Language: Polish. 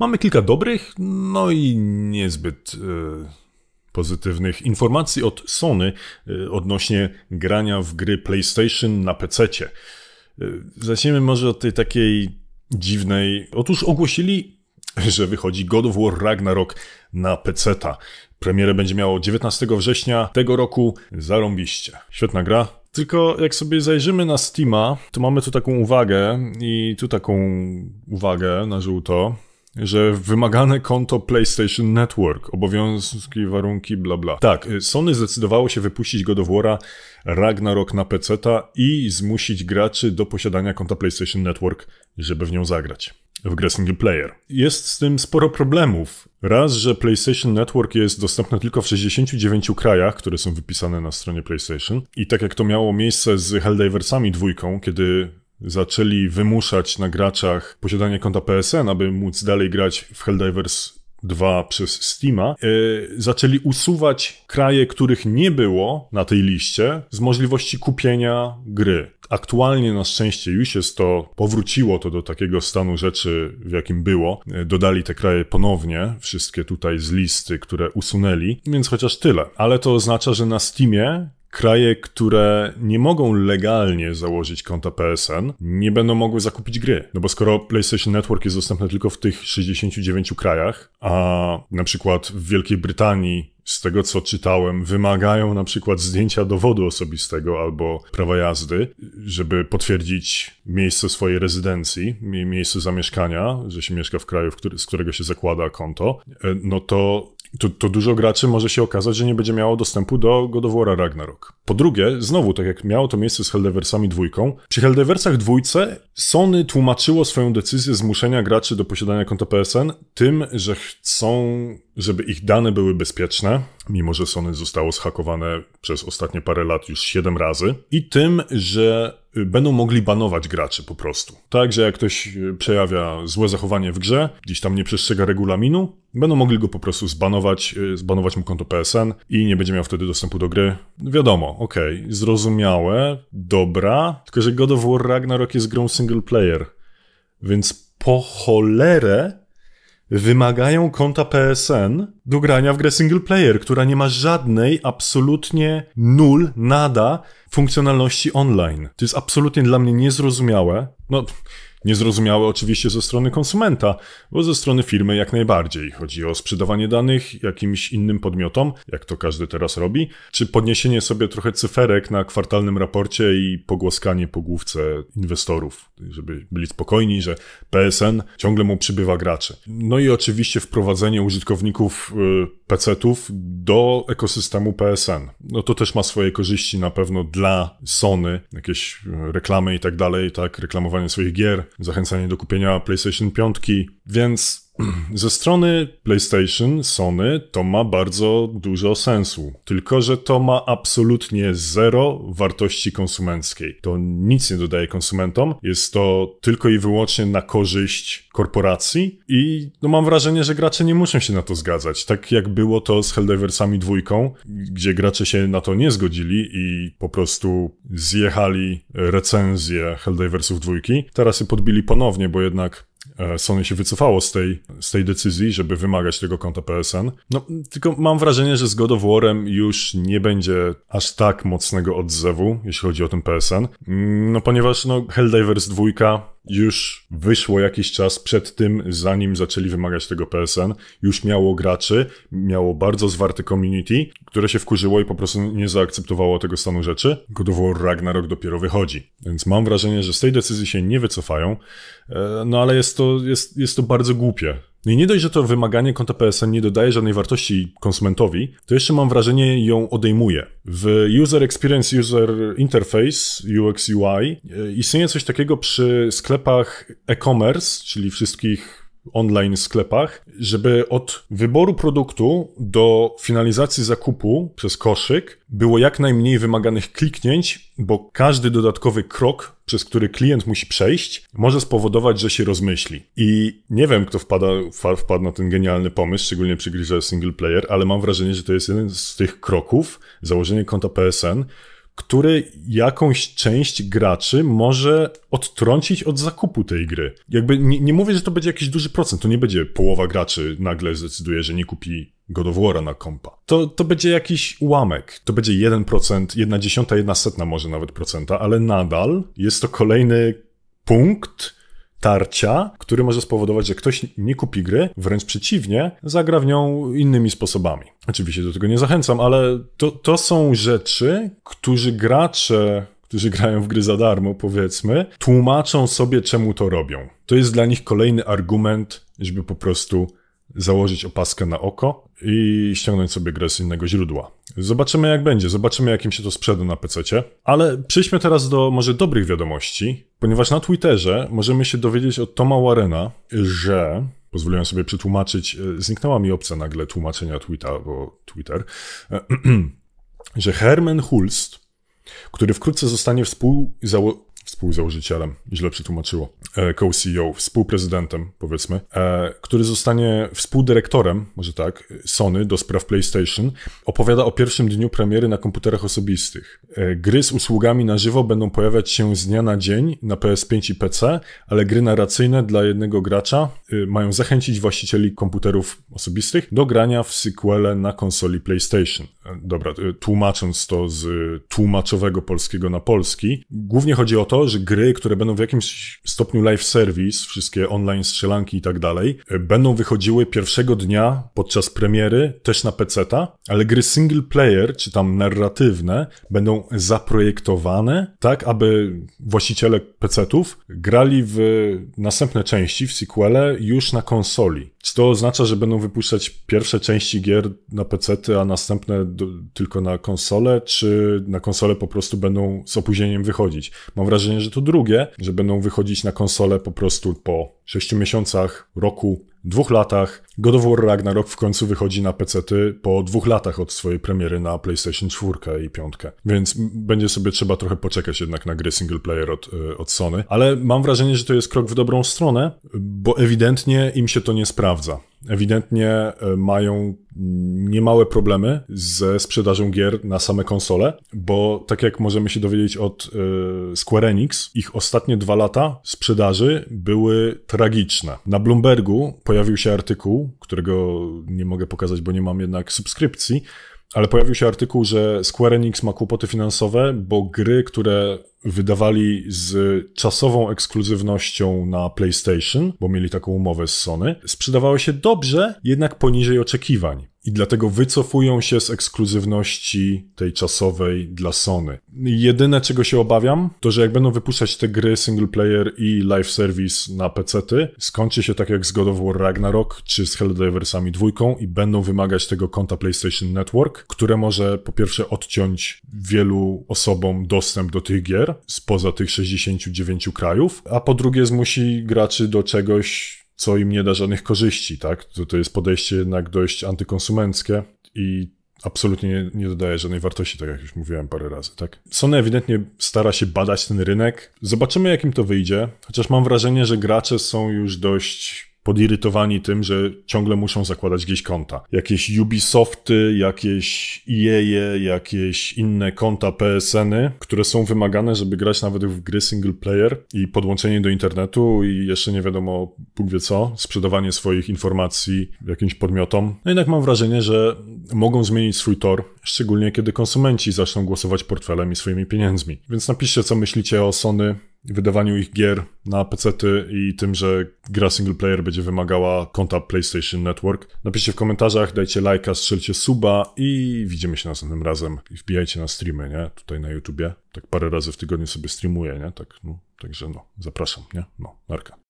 Mamy kilka dobrych, no i niezbyt e, pozytywnych informacji od Sony e, odnośnie grania w gry PlayStation na PC. E, zaczniemy może od tej takiej dziwnej. Otóż ogłosili, że wychodzi God of War Ragnarok na PC-ta. Premierę będzie miało 19 września tego roku. Zarąbiście. Świetna gra. Tylko jak sobie zajrzymy na Steama, to mamy tu taką uwagę i tu taką uwagę na żółto że wymagane konto PlayStation Network, obowiązki, warunki, bla bla. Tak, y, Sony zdecydowało się wypuścić God of War'a Ragnarok na PC i zmusić graczy do posiadania konta PlayStation Network, żeby w nią zagrać. W grę single player. Jest z tym sporo problemów. Raz, że PlayStation Network jest dostępne tylko w 69 krajach, które są wypisane na stronie PlayStation. I tak jak to miało miejsce z Helldiversami dwójką, kiedy zaczęli wymuszać na graczach posiadanie konta PSN, aby móc dalej grać w Helldivers 2 przez Steama, e, zaczęli usuwać kraje, których nie było na tej liście z możliwości kupienia gry. Aktualnie na szczęście już jest to, powróciło to do takiego stanu rzeczy, w jakim było. E, dodali te kraje ponownie, wszystkie tutaj z listy, które usunęli, więc chociaż tyle. Ale to oznacza, że na Steamie kraje, które nie mogą legalnie założyć konta PSN, nie będą mogły zakupić gry. No bo skoro PlayStation Network jest dostępne tylko w tych 69 krajach, a na przykład w Wielkiej Brytanii z tego co czytałem, wymagają na przykład zdjęcia dowodu osobistego albo prawa jazdy, żeby potwierdzić miejsce swojej rezydencji, miejsce zamieszkania, że się mieszka w kraju, z którego się zakłada konto, e, no to to, to, dużo graczy może się okazać, że nie będzie miało dostępu do God of War Ragnarok. Po drugie, znowu, tak jak miało to miejsce z Heldeversami dwójką, przy Heldeversach dwójce Sony tłumaczyło swoją decyzję zmuszenia graczy do posiadania konta PSN tym, że chcą, żeby ich dane były bezpieczne, mimo że Sony zostało zhakowane przez ostatnie parę lat już 7 razy, i tym, że będą mogli banować graczy po prostu. Także, jak ktoś e, przejawia złe zachowanie w grze, gdzieś tam nie przestrzega regulaminu, będą mogli go po prostu zbanować, e, zbanować mu konto PSN i nie będzie miał wtedy dostępu do gry. No wiadomo, okej, okay, zrozumiałe, dobra, tylko że God of War Ragnarok jest grą single player, więc po cholerę wymagają konta PSN do grania w grę single player, która nie ma żadnej, absolutnie nul, nada funkcjonalności online. To jest absolutnie dla mnie niezrozumiałe. No, Niezrozumiałe oczywiście ze strony konsumenta, bo ze strony firmy jak najbardziej. Chodzi o sprzedawanie danych jakimś innym podmiotom, jak to każdy teraz robi, czy podniesienie sobie trochę cyferek na kwartalnym raporcie i pogłoskanie po główce inwestorów, żeby byli spokojni, że PSN ciągle mu przybywa graczy. No i oczywiście wprowadzenie użytkowników y, PC-ów do ekosystemu PSN. No to też ma swoje korzyści na pewno dla Sony, jakieś y, reklamy i tak dalej, tak, reklamowanie swoich gier, zachęcanie do kupienia PlayStation 5, więc ze strony PlayStation, Sony, to ma bardzo dużo sensu. Tylko, że to ma absolutnie zero wartości konsumenckiej. To nic nie dodaje konsumentom. Jest to tylko i wyłącznie na korzyść korporacji i no mam wrażenie, że gracze nie muszą się na to zgadzać. Tak jak było to z Helldiversami dwójką, gdzie gracze się na to nie zgodzili i po prostu zjechali recenzję Helldiversów dwójki. Teraz je podbili ponownie, bo jednak E, Sony się wycofało z tej, z tej decyzji, żeby wymagać tego konta PSN. No, tylko mam wrażenie, że z God of War'em już nie będzie aż tak mocnego odzewu, jeśli chodzi o ten PSN. Mm, no, ponieważ no, Helldivers 2 już wyszło jakiś czas przed tym, zanim zaczęli wymagać tego PSN. Już miało graczy, miało bardzo zwarte community, które się wkurzyło i po prostu nie zaakceptowało tego stanu rzeczy. God of War Ragnarok dopiero wychodzi. Więc mam wrażenie, że z tej decyzji się nie wycofają, e, no ale jest to, jest, jest to bardzo głupie no i nie dość, że to wymaganie konta PSN nie dodaje żadnej wartości konsumentowi, to jeszcze mam wrażenie ją odejmuje. W User Experience User Interface UX UI e, istnieje coś takiego przy sklepach e-commerce, czyli wszystkich online sklepach, żeby od wyboru produktu do finalizacji zakupu przez koszyk było jak najmniej wymaganych kliknięć, bo każdy dodatkowy krok, przez który klient musi przejść, może spowodować, że się rozmyśli. I nie wiem, kto wpada, wpadł na ten genialny pomysł, szczególnie przy grze single player, ale mam wrażenie, że to jest jeden z tych kroków, założenie konta PSN, który jakąś część graczy może odtrącić od zakupu tej gry. Jakby nie, nie mówię, że to będzie jakiś duży procent, to nie będzie połowa graczy nagle zdecyduje, że nie kupi God of War'a na kompa. To, to będzie jakiś ułamek. To będzie 1%, 1 dziesiąta, 1 setna może nawet procenta, ale nadal jest to kolejny punkt, tarcia, który może spowodować, że ktoś nie kupi gry, wręcz przeciwnie, zagra w nią innymi sposobami. Oczywiście do tego nie zachęcam, ale to, to są rzeczy, którzy gracze którzy grają w gry za darmo, powiedzmy, tłumaczą sobie, czemu to robią. To jest dla nich kolejny argument, żeby po prostu założyć opaskę na oko i ściągnąć sobie grę z innego źródła. Zobaczymy jak będzie, zobaczymy jakim się to sprzeda na PC. Ale przejdźmy teraz do może dobrych wiadomości, ponieważ na Twitterze możemy się dowiedzieć od Toma Warrena, że pozwoliłem sobie przetłumaczyć, e, zniknęła mi opcja nagle tłumaczenia tweeta, bo Twitter, że Herman Hulst, który wkrótce zostanie współzało współzałożycielem, źle przetłumaczyło, e, co-CEO, współprezydentem powiedzmy, e, który zostanie współdyrektorem, może tak, Sony do spraw PlayStation, opowiada o pierwszym dniu premiery na komputerach osobistych. E, gry z usługami na żywo będą pojawiać się z dnia na dzień na PS5 i PC, ale gry narracyjne dla jednego gracza mają zachęcić właścicieli komputerów osobistych do grania w sequele na konsoli PlayStation. Dobra, tłumacząc to z tłumaczowego polskiego na polski, głównie chodzi o to, że gry, które będą w jakimś stopniu live service, wszystkie online strzelanki i tak dalej, będą wychodziły pierwszego dnia podczas premiery też na pc ale gry single player, czy tam narratywne, będą zaprojektowane tak, aby właściciele PC-ów grali w następne części, w sequele już na konsoli. Czy to oznacza, że będą wypuszczać pierwsze części gier na PC, a następne do, tylko na konsole, czy na konsole po prostu będą z opóźnieniem wychodzić? Mam wrażenie, że to drugie, że będą wychodzić na konsole po prostu po 6 miesiącach, roku, dwóch latach. God of War Ragnarok w końcu wychodzi na PC-ty po dwóch latach od swojej premiery na PlayStation 4 i 5. Więc będzie sobie trzeba trochę poczekać jednak na gry single player od, e, od Sony. Ale mam wrażenie, że to jest krok w dobrą stronę, bo ewidentnie im się to nie sprawdza ewidentnie e, mają niemałe problemy ze sprzedażą gier na same konsole, bo tak jak możemy się dowiedzieć od e, Square Enix, ich ostatnie dwa lata sprzedaży były tragiczne. Na Bloombergu pojawił się artykuł, którego nie mogę pokazać, bo nie mam jednak subskrypcji, ale pojawił się artykuł, że Square Enix ma kłopoty finansowe, bo gry, które wydawali z czasową ekskluzywnością na PlayStation, bo mieli taką umowę z Sony, sprzedawały się dobrze, jednak poniżej oczekiwań i dlatego wycofują się z ekskluzywności tej czasowej dla Sony. Jedyne czego się obawiam, to że jak będą wypuszczać te gry single player i live service na PC-ty, skończy się tak jak z God of War Ragnarok czy z Helldiversami dwójką i będą wymagać tego konta PlayStation Network, które może po pierwsze odciąć wielu osobom dostęp do tych gier, spoza tych 69 krajów, a po drugie zmusi graczy do czegoś, co im nie da żadnych korzyści, tak? To, to jest podejście jednak dość antykonsumenckie i absolutnie nie, nie, dodaje żadnej wartości, tak jak już mówiłem parę razy, tak? Sony ewidentnie stara się badać ten rynek. Zobaczymy, jakim to wyjdzie, chociaż mam wrażenie, że gracze są już dość podirytowani tym, że ciągle muszą zakładać gdzieś konta. Jakieś Ubisofty, jakieś EA, jakieś inne konta PSN-y, które są wymagane, żeby grać nawet w gry single player i podłączenie do internetu i jeszcze nie wiadomo, Bóg wie co, sprzedawanie swoich informacji jakimś podmiotom. No jednak mam wrażenie, że mogą zmienić swój tor, szczególnie kiedy konsumenci zaczną głosować portfelem i swoimi pieniędzmi. Więc napiszcie, co myślicie o Sony wydawaniu ich gier na pecety i tym, że gra single player będzie wymagała konta PlayStation Network. Napiszcie w komentarzach, dajcie lajka, strzelcie suba i widzimy się następnym razem. I wbijajcie na streamy, nie? Tutaj na YouTubie. Tak parę razy w tygodniu sobie streamuję, nie? Tak, no, także no, zapraszam, nie? No, narka.